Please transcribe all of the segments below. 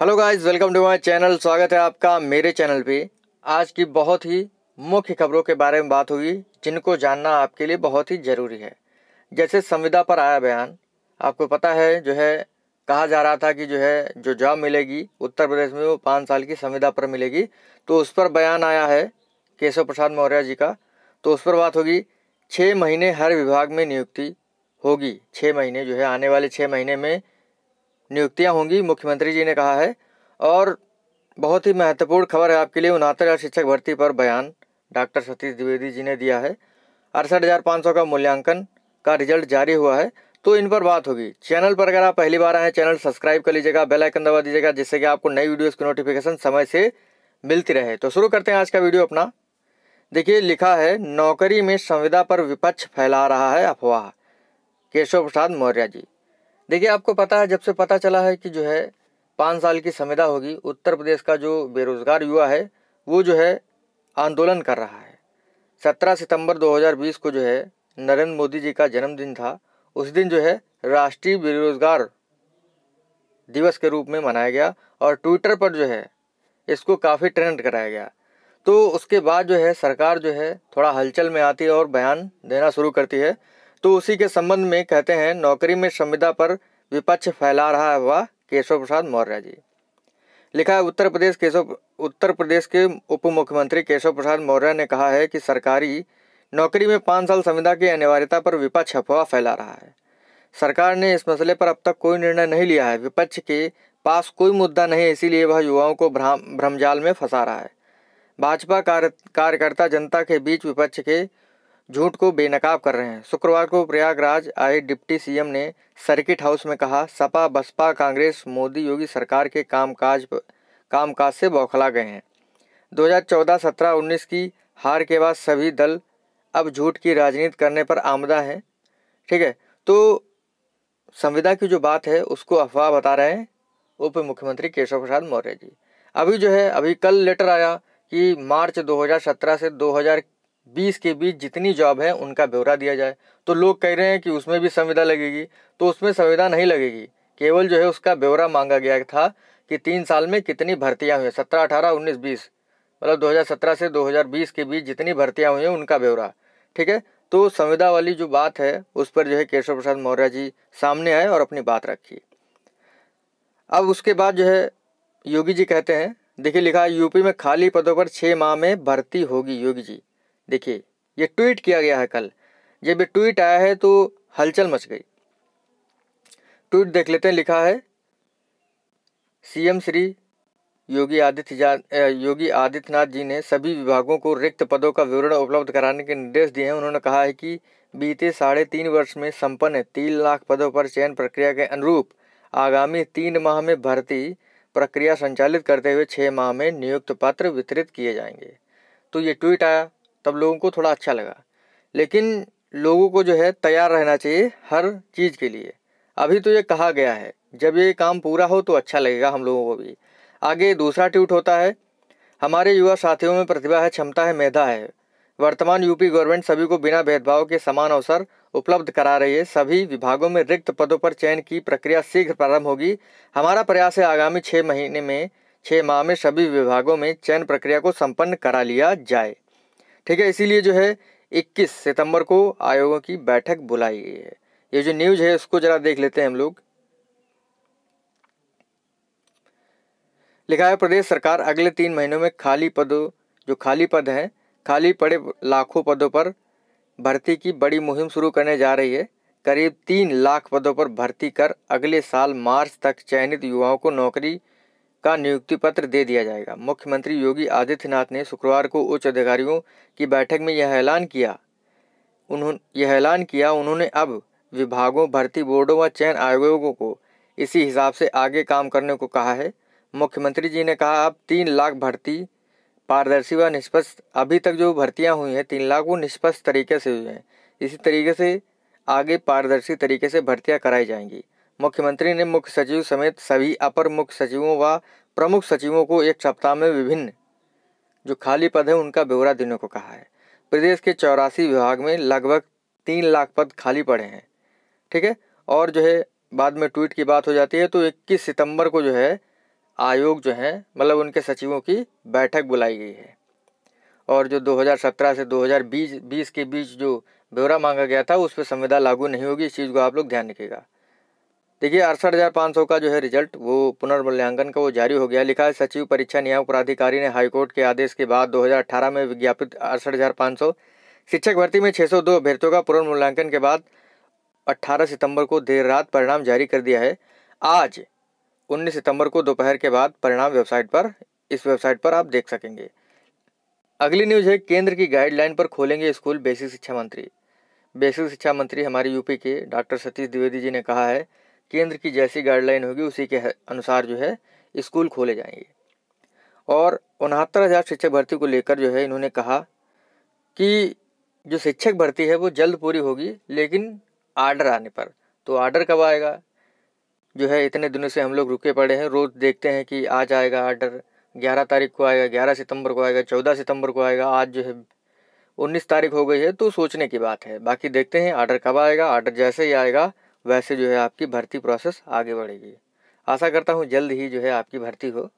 hello guys welcome to my channel स्वागत है आपका मेरे चैनल पे आज की बहुत ही मुख्य खबरों के बारे में बात होगी जिनको जानना आपके लिए बहुत ही ज़रूरी है जैसे संविदा पर आया बयान आपको पता है जो है कहा जा रहा था कि जो है जो जॉब मिलेगी उत्तर प्रदेश में वो पाँच साल की संविदा पर मिलेगी तो उस पर बयान आया है केशव प्रसाद मौर्य जी का तो उस पर बात होगी छः महीने हर विभाग में नियुक्ति होगी छः महीने जो है आने वाले छः महीने में नियुक्तियां होंगी मुख्यमंत्री जी ने कहा है और बहुत ही महत्वपूर्ण खबर है आपके लिए उनहत्तर हज़ार शिक्षक भर्ती पर बयान डॉक्टर सतीश द्विवेदी जी ने दिया है अड़सठ हज़ार पाँच सौ का मूल्यांकन का रिजल्ट जारी हुआ है तो इन पर बात होगी चैनल पर अगर आप पहली बार आए चैनल सब्सक्राइब कर लीजिएगा बेल आइकन दबा दीजिएगा जिससे कि आपको नई वीडियोस की नोटिफिकेशन समय से मिलती रहे तो शुरू करते हैं आज का वीडियो अपना देखिए लिखा है नौकरी में संविदा पर विपक्ष फैला रहा है अफवाह केशव प्रसाद मौर्य जी देखिए आपको पता है जब से पता चला है कि जो है पाँच साल की संविदा होगी उत्तर प्रदेश का जो बेरोजगार युवा है वो जो है आंदोलन कर रहा है सत्रह सितंबर 2020 को जो है नरेंद्र मोदी जी का जन्मदिन था उस दिन जो है राष्ट्रीय बेरोजगार दिवस के रूप में मनाया गया और ट्विटर पर जो है इसको काफ़ी ट्रेंड कराया गया तो उसके बाद जो है सरकार जो है थोड़ा हलचल में आती है और बयान देना शुरू करती है तो उसी के संबंध में कहते हैं नौकरी में संविदा पर विपक्ष फैला रहा है वह केशव प्रसाद मौर्य जी लिखा है उत्तर प्रदेश केशव उत्तर प्रदेश के उप मुख्यमंत्री केशव प्रसाद मौर्य ने कहा है कि सरकारी नौकरी में पाँच साल संविदा की अनिवार्यता पर विपक्ष अफवाह फैला रहा है सरकार ने इस मसले पर अब तक कोई निर्णय नहीं लिया है विपक्ष के पास कोई मुद्दा नहीं है इसीलिए वह युवाओं को भ्रम भ्रमजाल में फंसा रहा है भाजपा कार्यकर्ता जनता के बीच विपक्ष के झूठ को बेनकाब कर रहे हैं शुक्रवार को प्रयागराज आए डिप्टी सीएम ने सर्किट हाउस में कहा सपा बसपा कांग्रेस मोदी योगी सरकार के कामकाज कामकाज से बौखला गए हैं 2014, 17, 19 की हार के बाद सभी दल अब झूठ की राजनीति करने पर आमदा है ठीक है तो संविदा की जो बात है उसको अफवाह बता रहे हैं उप मुख्यमंत्री केशव प्रसाद मौर्य जी अभी जो है अभी कल लेटर आया कि मार्च 2017 से बीस के बीच जितनी जॉब है उनका ब्यौरा दिया जाए तो लोग कह रहे हैं कि उसमें भी संविदा लगेगी तो उसमें संविदा नहीं लगेगी केवल जो है उसका ब्यौरा मांगा गया था कि तीन साल में कितनी भर्तियाँ हुई सत्रह अठारह उन्नीस बीस मतलब 2017 से 2020 के बीच जितनी भर्तियां हुई हैं उनका ब्यौरा ठीक है तो संविदा वाली जो बात है उस पर जो है केशव प्रसाद मौर्य जी सामने आए और अपनी बात रखी अब उसके बाद जो है योगी जी कहते हैं देखिए लिखा यूपी में खाली पदों पर छः माह में भर्ती होगी योगी जी देखिए ये ट्वीट किया गया है कल जब ये ट्वीट आया है तो हलचल मच गई ट्वीट देख लेते हैं लिखा है सीएम श्री योगी आदित्य योगी आदित्यनाथ जी ने सभी विभागों को रिक्त पदों का विवरण उपलब्ध कराने के निर्देश दिए हैं उन्होंने कहा है कि बीते साढ़े तीन वर्ष में संपन्न तीन लाख पदों पर चयन प्रक्रिया के अनुरूप आगामी तीन माह में भर्ती प्रक्रिया संचालित करते हुए छः माह में नियुक्त पत्र वितरित किए जाएंगे तो ये ट्वीट आया तब लोगों को थोड़ा अच्छा लगा लेकिन लोगों को जो है तैयार रहना चाहिए हर चीज़ के लिए अभी तो ये कहा गया है जब ये काम पूरा हो तो अच्छा लगेगा हम लोगों को भी आगे दूसरा ट्यूट होता है हमारे युवा साथियों में प्रतिभा है क्षमता है मेधा है वर्तमान यूपी गवर्नमेंट सभी को बिना भेदभाव के समान अवसर उपलब्ध करा रही है सभी विभागों में रिक्त पदों पर चयन की प्रक्रिया शीघ्र प्रारंभ होगी हमारा प्रयास है आगामी छः महीने में छः माह में सभी विभागों में चयन प्रक्रिया को संपन्न करा लिया जाए ठीक है इसीलिए जो है 21 सितंबर को आयोगों की बैठक बुलाई गई है ये जो न्यूज है उसको जरा देख लेते हैं हम लोग लिखा है प्रदेश सरकार अगले तीन महीनों में खाली पदों जो खाली पद हैं खाली पड़े लाखों पदों पर भर्ती की बड़ी मुहिम शुरू करने जा रही है करीब तीन लाख पदों पर भर्ती कर अगले साल मार्च तक चयनित युवाओं को नौकरी का नियुक्ति पत्र दे दिया जाएगा मुख्यमंत्री योगी आदित्यनाथ ने शुक्रवार को उच्च अधिकारियों की बैठक में यह ऐलान किया उन्होंने यह ऐलान किया उन्होंने अब विभागों भर्ती बोर्डों व चयन आयोगों को इसी हिसाब से आगे काम करने को कहा है मुख्यमंत्री जी ने कहा अब तीन लाख भर्ती पारदर्शी व निष्पक्ष अभी तक जो भर्तियां हुई हैं तीन लाख वो निष्पक्ष तरीके से हुई हैं इसी तरीके से आगे पारदर्शी तरीके से भर्तियां कराई जाएंगी मुख्यमंत्री ने मुख्य सचिव समेत सभी अपर मुख्य सचिवों व प्रमुख सचिवों को एक सप्ताह में विभिन्न जो खाली पद हैं उनका ब्यौरा देने को कहा है प्रदेश के चौरासी विभाग में लगभग तीन लाख पद खाली पड़े हैं ठीक है और जो है बाद में ट्वीट की बात हो जाती है तो 21 सितंबर को जो है आयोग जो है मतलब उनके सचिवों की बैठक बुलाई गई है और जो 2017 से 2020 के बीच जो ब्यौरा मांगा गया था उस पर संविदा लागू नहीं होगी इस चीज़ को आप लोग ध्यान रखिएगा देखिए अड़सठ हज़ार पाँच सौ का जो है रिजल्ट वो पुनर्मूल्यांकन का वो जारी हो गया लिखा है सचिव परीक्षा नियामक प्राधिकारी ने हाईकोर्ट के आदेश के बाद 2018 में विज्ञापित अड़सठ हज़ार पाँच सौ शिक्षक भर्ती में 602 अभ्यर्थियों का पुनर्मूल्यांकन के बाद 18 सितंबर को देर रात परिणाम जारी कर दिया है आज 19 सितंबर को दोपहर के बाद परिणाम वेबसाइट पर इस वेबसाइट पर आप देख सकेंगे अगली न्यूज़ है केंद्र की गाइडलाइन पर खोलेंगे स्कूल बेसिक शिक्षा मंत्री बेसिक शिक्षा मंत्री हमारे यूपी के डॉक्टर सतीश द्विवेदी जी ने कहा है केंद्र की जैसी गाइडलाइन होगी उसी के अनुसार जो है स्कूल खोले जाएंगे और उनहत्तर हज़ार शिक्षक भर्ती को लेकर जो है इन्होंने कहा कि जो शिक्षक भर्ती है वो जल्द पूरी होगी लेकिन आर्डर आने पर तो आर्डर कब आएगा जो है इतने दिनों से हम लोग रुके पड़े हैं रोज़ देखते हैं कि आज आएगा आर्डर ग्यारह तारीख को आएगा ग्यारह सितंबर को आएगा चौदह सितंबर को आएगा आज जो है उन्नीस तारीख हो गई है तो सोचने की बात है बाकी देखते हैं आर्डर कब आएगा आर्डर जैसे ही आएगा वैसे जो है आपकी भर्ती प्रोसेस आगे बढ़ेगी आशा करता हूँ जल्द ही जो है आपकी भर्ती हो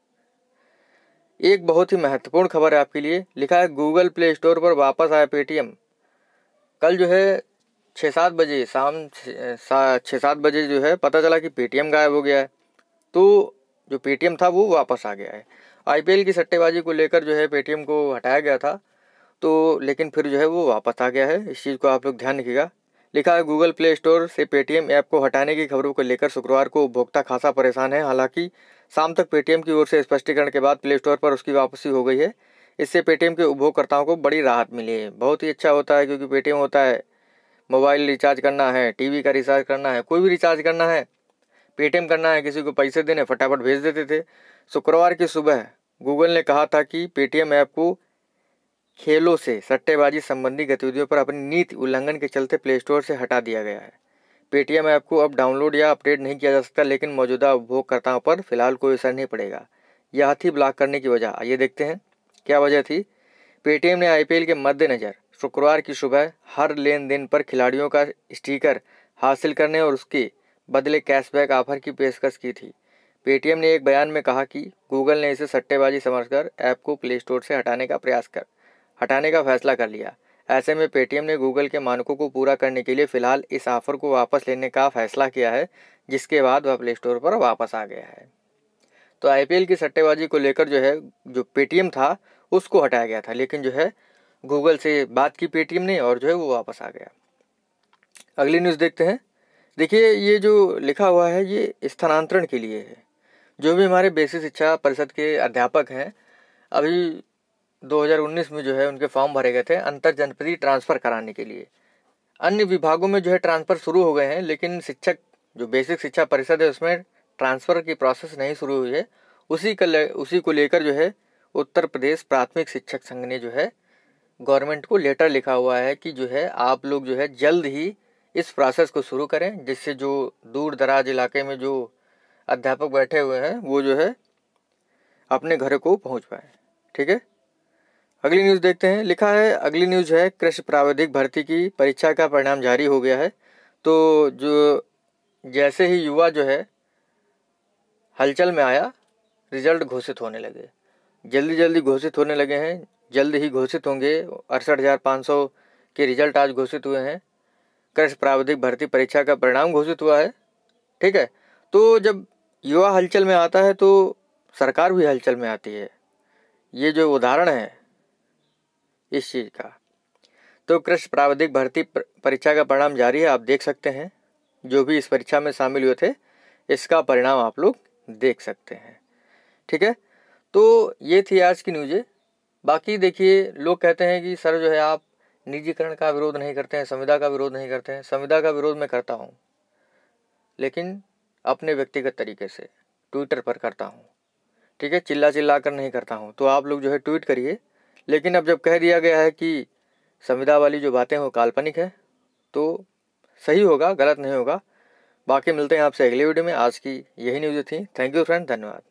एक बहुत ही महत्वपूर्ण खबर है आपके लिए लिखा है गूगल प्ले स्टोर पर वापस आया पेटीएम कल जो है छः सात बजे शाम छः सात बजे जो है पता चला कि पेटीएम गायब हो गया है तो जो पेटीएम था वो वापस आ गया है आईपीएल की सट्टेबाजी को लेकर जो है पेटीएम को हटाया गया था तो लेकिन फिर जो है वो वापस आ गया है इस चीज़ को आप लोग ध्यान रखिएगा लिखा है गूगल प्ले स्टोर से पेटीएम ऐप को हटाने की खबरों को लेकर शुक्रवार को उपभोक्ता खासा परेशान है हालांकि शाम तक पेटीएम की ओर से स्पष्टीकरण के बाद प्ले स्टोर पर उसकी वापसी हो गई है इससे पेटीएम के उपभोक्ताओं को बड़ी राहत मिली है बहुत ही अच्छा होता है क्योंकि पेटीएम होता है मोबाइल रिचार्ज करना है टीवी का रिचार्ज करना है कोई भी रिचार्ज करना है पेटीएम करना है किसी को पैसे देने फटाफट भेज देते थे शुक्रवार की सुबह गूगल ने कहा था कि पेटीएम ऐप को खेलों से सट्टेबाजी संबंधी गतिविधियों पर अपनी नीति उल्लंघन के चलते प्ले स्टोर से हटा दिया गया है पेटीएम ऐप को अब डाउनलोड या अपडेट नहीं किया जा सकता लेकिन मौजूदा उपभोगकर्ताओं पर फिलहाल कोई असर नहीं पड़ेगा यह थी ब्लॉक करने की वजह आइए देखते हैं क्या वजह थी पेटीएम ने आईपीएल के मद्देनज़र शुक्रवार की सुबह हर लेन देन पर खिलाड़ियों का स्टीकर हासिल करने और उसके बदले कैशबैक ऑफर की पेशकश की थी पेटीएम ने एक बयान में कहा कि गूगल ने इसे सट्टेबाजी समझकर ऐप को प्ले स्टोर से हटाने का प्रयास कर हटाने का फैसला कर लिया ऐसे में पेटीएम ने गूगल के मानकों को पूरा करने के लिए फिलहाल इस ऑफर को वापस लेने का फैसला किया है जिसके बाद वह प्ले स्टोर पर वापस आ गया है तो आईपीएल की सट्टेबाजी को लेकर जो है जो पेटीएम था उसको हटाया गया था लेकिन जो है गूगल से बात की पेटीएम ने और जो है वो वापस आ गया अगली न्यूज़ देखते हैं देखिए ये जो लिखा हुआ है ये स्थानांतरण के लिए है जो भी हमारे बेसिक शिक्षा परिषद के अध्यापक हैं अभी 2019 में जो है उनके फॉर्म भरे गए थे अंतर जनपदीय ट्रांसफ़र कराने के लिए अन्य विभागों में जो है ट्रांसफ़र शुरू हो गए हैं लेकिन शिक्षक जो बेसिक शिक्षा परिषद है उसमें ट्रांसफ़र की प्रोसेस नहीं शुरू हुई है उसी का उसी को लेकर जो है उत्तर प्रदेश प्राथमिक शिक्षक संघ ने जो है गवर्नमेंट को लेटर लिखा हुआ है कि जो है आप लोग जो है जल्द ही इस प्रोसेस को शुरू करें जिससे जो दूर दराज इलाके में जो अध्यापक बैठे हुए हैं वो जो है अपने घर को पहुंच पाए ठीक है अगली न्यूज़ देखते हैं लिखा है अगली न्यूज़ है कृषि प्राविधिक भर्ती की परीक्षा का परिणाम जारी हो गया है तो जो जैसे ही युवा जो है हलचल में आया रिजल्ट घोषित होने लगे जल्दी जल्दी घोषित होने लगे हैं जल्द ही घोषित होंगे अड़सठ हज़ार पाँच सौ के रिजल्ट आज घोषित हुए हैं कृषि प्राविधिक भर्ती परीक्षा का परिणाम घोषित हुआ है ठीक है तो जब युवा हलचल में आता है तो सरकार भी हलचल में आती है ये जो उदाहरण है इस चीज़ का तो कृष्ण प्राविधिक भर्ती परीक्षा का परिणाम जारी है आप देख सकते हैं जो भी इस परीक्षा में शामिल हुए थे इसका परिणाम आप लोग देख सकते हैं ठीक है तो ये थी आज की न्यूज़ें बाकी देखिए लोग कहते हैं कि सर जो है आप निजीकरण का विरोध नहीं करते हैं संविदा का विरोध नहीं करते हैं संविदा का विरोध मैं करता हूँ लेकिन अपने व्यक्तिगत तरीके से ट्विटर पर करता हूँ ठीक है चिल्ला चिल्ला कर नहीं करता हूँ तो आप लोग जो है ट्वीट करिए लेकिन अब जब कह दिया गया है कि संविदा वाली जो बातें वो काल्पनिक है तो सही होगा गलत नहीं होगा बाकी मिलते हैं आपसे अगले वीडियो में आज की यही न्यूज़ थी थैंक यू फ्रेंड धन्यवाद